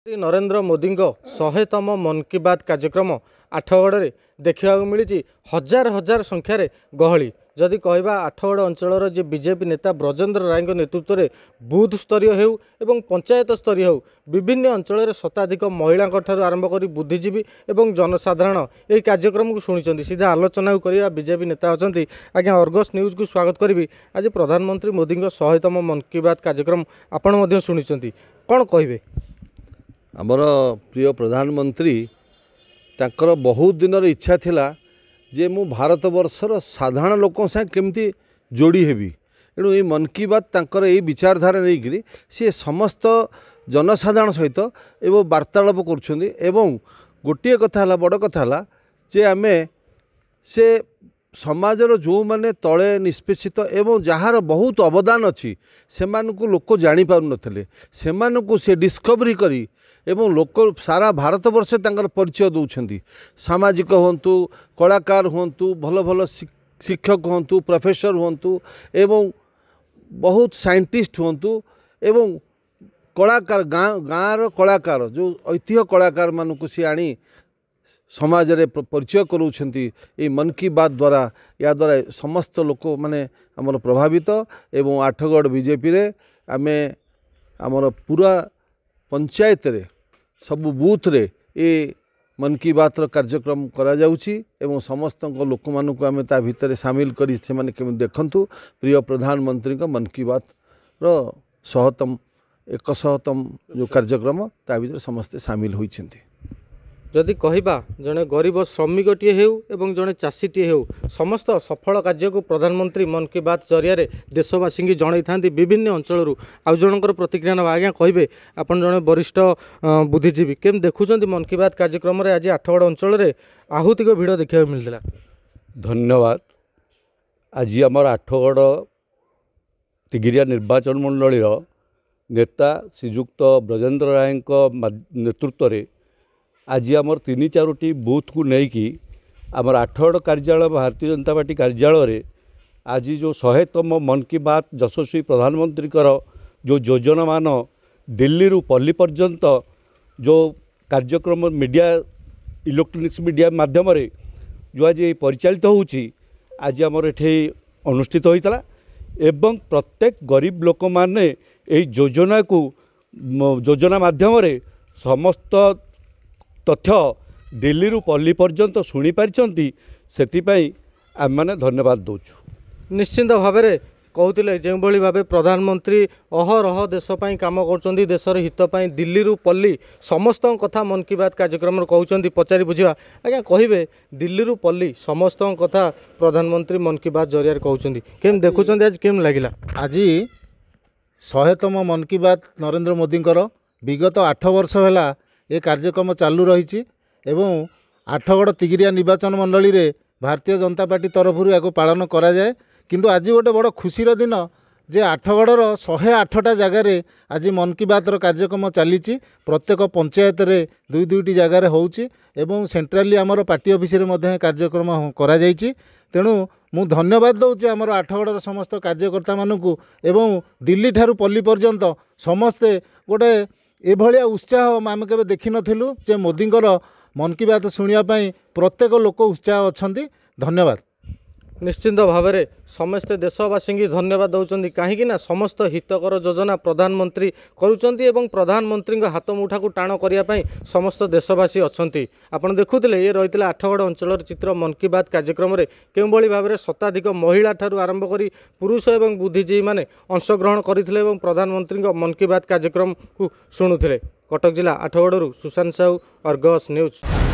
ପ୍ରଧାନମନ୍ତ୍ରୀ ନରେନ୍ଦ୍ର ମୋଦିଙ୍କ ଶହେତମ ମନ୍ କି ବାତ୍ କାର୍ଯ୍ୟକ୍ରମ ଆଠଗଡ଼ରେ ଦେଖିବାକୁ ମିଳିଛି ହଜାର ହଜାର ସଂଖ୍ୟାରେ ଗହଳି ଯଦି କହିବା ଆଠଗଡ଼ ଅଞ୍ଚଳର ଯେ ବିଜେପି ନେତା ବ୍ରଜେନ୍ଦ୍ର ରାୟଙ୍କ ନେତୃତ୍ୱରେ ବୁଥ୍ ସ୍ତରୀୟ ହେଉ ଏବଂ ପଞ୍ଚାୟତ ସ୍ତରୀୟ ହେଉ ବିଭିନ୍ନ ଅଞ୍ଚଳରେ ଶତାଧିକ ମହିଳାଙ୍କଠାରୁ ଆରମ୍ଭ କରି ବୁଦ୍ଧିଜୀବୀ ଏବଂ ଜନସାଧାରଣ ଏହି କାର୍ଯ୍ୟକ୍ରମକୁ ଶୁଣିଛନ୍ତି ସିଧା ଆଲୋଚନାକୁ କରିବା ବିଜେପି ନେତା ଅଛନ୍ତି ଆଜ୍ଞା ଅର୍ଗସ୍ ନ୍ୟୁଜ୍କୁ ସ୍ୱାଗତ କରିବି ଆଜି ପ୍ରଧାନମନ୍ତ୍ରୀ ମୋଦିଙ୍କ ଶହେତମ ମନ୍ କି ବାତ୍ କାର୍ଯ୍ୟକ୍ରମ ଆପଣ ମଧ୍ୟ ଶୁଣିଛନ୍ତି କ'ଣ କହିବେ ଆମର ପ୍ରିୟ ପ୍ରଧାନମନ୍ତ୍ରୀ ତାଙ୍କର ବହୁତ ଦିନର ଇଚ୍ଛା ଥିଲା ଯେ ମୁଁ ଭାରତବର୍ଷର ସାଧାରଣ ଲୋକଙ୍କ ସାଙ୍ଗେ କେମିତି ଯୋଡ଼ି ହେବି ଏଣୁ ଏଇ ମନ୍ କି ବାତ୍ ତାଙ୍କର ଏଇ ବିଚାରଧାରା ନେଇକରି ସିଏ ସମସ୍ତ ଜନସାଧାରଣ ସହିତ ଏବଂ ବାର୍ତ୍ତାଳାପ କରୁଛନ୍ତି ଏବଂ ଗୋଟିଏ କଥା ହେଲା ବଡ଼ କଥା ହେଲା ଯେ ଆମେ ସେ ସମାଜର ଯେଉଁମାନେ ତଳେ ନିଷ୍ପେଷିତ ଏବଂ ଯାହାର ବହୁତ ଅବଦାନ ଅଛି ସେମାନଙ୍କୁ ଲୋକ ଜାଣିପାରୁନଥିଲେ ସେମାନଙ୍କୁ ସେ ଡିସ୍କଭରି କରି ଏବଂ ଲୋକ ସାରା ଭାରତବର୍ଷ ତାଙ୍କର ପରିଚୟ ଦେଉଛନ୍ତି ସାମାଜିକ ହୁଅନ୍ତୁ କଳାକାର ହୁଅନ୍ତୁ ଭଲ ଭଲ ଶିକ୍ଷକ ହୁଅନ୍ତୁ ପ୍ରଫେସର ହୁଅନ୍ତୁ ଏବଂ ବହୁତ ସାଇଣ୍ଟିଷ୍ଟ ହୁଅନ୍ତୁ ଏବଂ କଳାକାର ଗାଁ ଗାଁର କଳାକାର ଯେଉଁ ଐତିହ୍ୟ କଳାକାରମାନଙ୍କୁ ସିଏ ଆଣି ସମାଜରେ ପରିଚୟ କରାଉଛନ୍ତି ଏଇ ମନ୍ କି ବାତ୍ ଦ୍ୱାରା ଏହାଦ୍ୱାରା ସମସ୍ତ ଲୋକମାନେ ଆମର ପ୍ରଭାବିତ ଏବଂ ଆଠଗଡ଼ ବିଜେପିରେ ଆମେ ଆମର ପୁରା ପଞ୍ଚାୟତରେ ସବୁ ବୁଥରେ ଏ ମନ୍ କି ବାତ୍ର କାର୍ଯ୍ୟକ୍ରମ କରାଯାଉଛି ଏବଂ ସମସ୍ତଙ୍କ ଲୋକମାନଙ୍କୁ ଆମେ ତା ଭିତରେ ସାମିଲ କରି ସେମାନେ କେମିତି ଦେଖନ୍ତୁ ପ୍ରିୟ ପ୍ରଧାନମନ୍ତ୍ରୀଙ୍କ ମନ୍ କି ବାତ୍ର ଶହତମ ଏକଶହତମ ଯେଉଁ କାର୍ଯ୍ୟକ୍ରମ ତା ଭିତରେ ସମସ୍ତେ ସାମିଲ ହୋଇଛନ୍ତି ଯଦି କହିବା ଜଣେ ଗରିବ ଶ୍ରମିକଟିଏ ହେଉ ଏବଂ ଜଣେ ଚାଷୀଟିଏ ହେଉ ସମସ୍ତ ସଫଳ କାର୍ଯ୍ୟକୁ ପ୍ରଧାନମନ୍ତ୍ରୀ ମନ୍ କି ବାତ୍ ଜରିଆରେ ଦେଶବାସୀଙ୍କୁ ଜଣାଇଥାନ୍ତି ବିଭିନ୍ନ ଅଞ୍ଚଳରୁ ଆଉ ଜଣଙ୍କର ପ୍ରତିକ୍ରିୟା ନେବା ଆଜ୍ଞା କହିବେ ଆପଣ ଜଣେ ବରିଷ୍ଠ ବୁଦ୍ଧିଜୀବୀ କେମିତି ଦେଖୁଛନ୍ତି ମନ୍ କି ବାତ୍ କାର୍ଯ୍ୟକ୍ରମରେ ଆଜି ଆଠଗଡ଼ ଅଞ୍ଚଳରେ ଆହୁତିକ ଭିଡ଼ ଦେଖିବାକୁ ମିଳିଥିଲା ଧନ୍ୟବାଦ ଆଜି ଆମର ଆଠଗଡ଼ ତିଗିରିଆ ନିର୍ବାଚନ ମଣ୍ଡଳୀର ନେତା ଶ୍ରୀଯୁକ୍ତ ବ୍ରଜେନ୍ଦ୍ର ରାୟଙ୍କ ନେତୃତ୍ୱରେ ଆଜି ଆମର ତିନି ଚାରୋଟି ବୁଥ୍କୁ ନେଇକି ଆମର ଆଠଗଡ଼ କାର୍ଯ୍ୟାଳୟ ଭାରତୀୟ ଜନତା ପାର୍ଟି କାର୍ଯ୍ୟାଳୟରେ ଆଜି ଯେଉଁ ଶହେତମ ମନ୍ କି ବାତ୍ ଯଶସ୍ୱୀ ପ୍ରଧାନମନ୍ତ୍ରୀଙ୍କର ଯେଉଁ ଯୋଜନାମାନ ଦିଲ୍ଲୀରୁ ପଲ୍ଲୀ ପର୍ଯ୍ୟନ୍ତ ଯେଉଁ କାର୍ଯ୍ୟକ୍ରମ ମିଡ଼ିଆ ଇଲେକ୍ଟ୍ରୋନିକ୍ସ ମିଡ଼ିଆ ମାଧ୍ୟମରେ ଯେଉଁ ଆଜି ପରିଚାଳିତ ହେଉଛି ଆଜି ଆମର ଏଠି ଅନୁଷ୍ଠିତ ହୋଇଥିଲା ଏବଂ ପ୍ରତ୍ୟେକ ଗରିବ ଲୋକମାନେ ଏହି ଯୋଜନାକୁ ଯୋଜନା ମାଧ୍ୟମରେ ସମସ୍ତ ତଥ୍ୟ ଦିଲ୍ଲୀରୁ ପଲ୍ଲୀ ପର୍ଯ୍ୟନ୍ତ ଶୁଣିପାରିଛନ୍ତି ସେଥିପାଇଁ ଆମେମାନେ ଧନ୍ୟବାଦ ଦେଉଛୁ ନିଶ୍ଚିନ୍ତ ଭାବରେ କହୁଥିଲେ ଯେଉଁଭଳି ଭାବେ ପ୍ରଧାନମନ୍ତ୍ରୀ ଅହରହ ଦେଶ ପାଇଁ କାମ କରୁଛନ୍ତି ଦେଶର ହିତ ପାଇଁ ଦିଲ୍ଲୀରୁ ପଲ୍ଲୀ ସମସ୍ତଙ୍କ କଥା ମନ୍ କି ବାତ୍ କାର୍ଯ୍ୟକ୍ରମରେ କହୁଛନ୍ତି ପଚାରି ବୁଝିବା ଆଜ୍ଞା କହିବେ ଦିଲ୍ଲୀରୁ ପଲ୍ଲୀ ସମସ୍ତଙ୍କ କଥା ପ୍ରଧାନମନ୍ତ୍ରୀ ମନ୍ କି ବାତ୍ ଜରିଆରେ କହୁଛନ୍ତି କେମିତି ଦେଖୁଛନ୍ତି ଆଜି କେମିତି ଲାଗିଲା ଆଜି ଶହେତମ ମନ୍ କି ବାତ୍ ନରେନ୍ଦ୍ର ମୋଦିଙ୍କର ବିଗତ ଆଠ ବର୍ଷ ହେଲା ଏ କାର୍ଯ୍ୟକ୍ରମ ଚାଲୁ ରହିଛି ଏବଂ ଆଠଗଡ଼ ତିଗିରିଆ ନିର୍ବାଚନ ମଣ୍ଡଳୀରେ ଭାରତୀୟ ଜନତା ପାର୍ଟି ତରଫରୁ ଏହାକୁ ପାଳନ କରାଯାଏ କିନ୍ତୁ ଆଜି ଗୋଟେ ବଡ଼ ଖୁସିର ଦିନ ଯେ ଆଠଗଡ଼ର ଶହେ ଆଠଟା ଜାଗାରେ ଆଜି ମନ୍ କି ବାତ୍ର କାର୍ଯ୍ୟକ୍ରମ ଚାଲିଛି ପ୍ରତ୍ୟେକ ପଞ୍ଚାୟତରେ ଦୁଇ ଦୁଇଟି ଜାଗାରେ ହେଉଛି ଏବଂ ସେଣ୍ଟ୍ରାଲି ଆମର ପାର୍ଟି ଅଫିସରେ ମଧ୍ୟ କାର୍ଯ୍ୟକ୍ରମ କରାଯାଇଛି ତେଣୁ ମୁଁ ଧନ୍ୟବାଦ ଦେଉଛି ଆମର ଆଠଗଡ଼ର ସମସ୍ତ କାର୍ଯ୍ୟକର୍ତ୍ତାମାନଙ୍କୁ ଏବଂ ଦିଲ୍ଲୀଠାରୁ ପଲ୍ଲୀ ପର୍ଯ୍ୟନ୍ତ ସମସ୍ତେ ଗୋଟେ ଏଭଳିଆ ଉତ୍ସାହ ଆମେ କେବେ ଦେଖିନଥିଲୁ ଯେ ମୋଦିଙ୍କର ମନ୍ କି ବାତ୍ ଶୁଣିବା ପାଇଁ ପ୍ରତ୍ୟେକ ଲୋକ ଉତ୍ସାହ ଅଛନ୍ତି ଧନ୍ୟବାଦ ନିଶ୍ଚିନ୍ତ ଭାବରେ ସମସ୍ତେ ଦେଶବାସୀଙ୍କୁ ଧନ୍ୟବାଦ ଦେଉଛନ୍ତି କାହିଁକିନା ସମସ୍ତ ହିତକର ଯୋଜନା ପ୍ରଧାନମନ୍ତ୍ରୀ କରୁଛନ୍ତି ଏବଂ ପ୍ରଧାନମନ୍ତ୍ରୀଙ୍କ ହାତ ମୁଠାକୁ ଟାଣ କରିବା ପାଇଁ ସମସ୍ତ ଦେଶବାସୀ ଅଛନ୍ତି ଆପଣ ଦେଖୁଥିଲେ ଇଏ ରହିଥିଲା ଆଠଗଡ଼ ଅଞ୍ଚଳର ଚିତ୍ର ମନ୍ କି ବାତ୍ କାର୍ଯ୍ୟକ୍ରମରେ କେଉଁଭଳି ଭାବରେ ଶତାଧିକ ମହିଳା ଠାରୁ ଆରମ୍ଭ କରି ପୁରୁଷ ଏବଂ ବୁଦ୍ଧିଜୀବୀମାନେ ଅଂଶଗ୍ରହଣ କରିଥିଲେ ଏବଂ ପ୍ରଧାନମନ୍ତ୍ରୀଙ୍କ ମନ୍ କି ବାତ୍ କାର୍ଯ୍ୟକ୍ରମକୁ ଶୁଣୁଥିଲେ କଟକ ଜିଲ୍ଲା ଆଠଗଡ଼ରୁ ସୁଶାନ୍ତ ସାହୁ ଅର୍ଗସ୍ ନ୍ୟୁଜ୍